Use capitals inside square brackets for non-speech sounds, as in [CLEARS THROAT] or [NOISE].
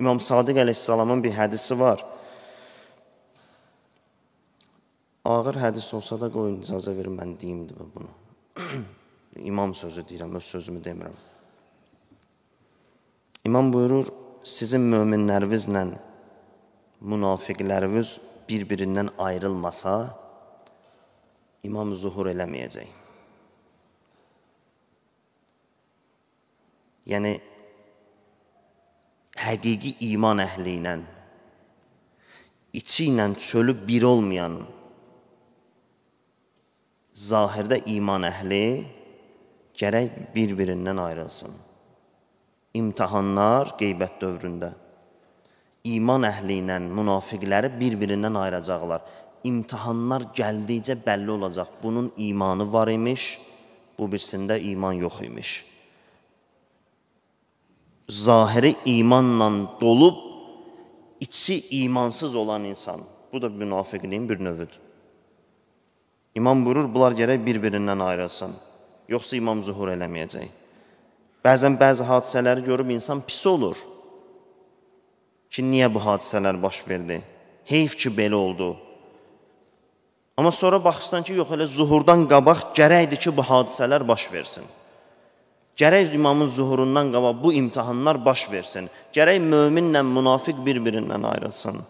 İmam Sadiq əleyhissalamın bir hədisi var. Ağır hədis olsa da qoyun icazə verin mən deyim də bunu. [CLEARS THROAT] İmam sözü deyirəm, öz sözümü demirəm. İmam buyurur, sizin möminlərinizlə münafiqləriniz bir-birindən ayrılmasa, imam zuhur eləməyəcək. Yəni həqiqi iman əhli ilə içi ilə çölü bir olmayan zahirdə iman əhli gərək bir-birindən ayrılsın. İmtahanlar qeybət dövründə iman əhli ilə münafiqləri bir-birindən ayıracaqlar. İmtahanlar gəldikcə bəlli olacaq. Bunun imanı var imiş, bu birisində iman yox imiş zahiri imanla dolub içi imansız olan insan. Bu da münafiqliyin bir növüdür. İmam buyurur, bunlar gərək bir-birindən ayrılsın. Yoxsa imam zuhur eləməyəcək. Bəzən bəzi hadisələri görüb insan pis olur. Ki, niyə bu hadisələr baş verdi? Heyf ki, belə oldu. Amma sonra baxırsan ki, yox elə zuhurdan qabaq gərəkdir ki, bu hadisələr baş versin. Gərək imamın zuhurundan qabaq bu imtahanlar baş versin. Gərək möminlə münafiq bir-birindən ayrılsın.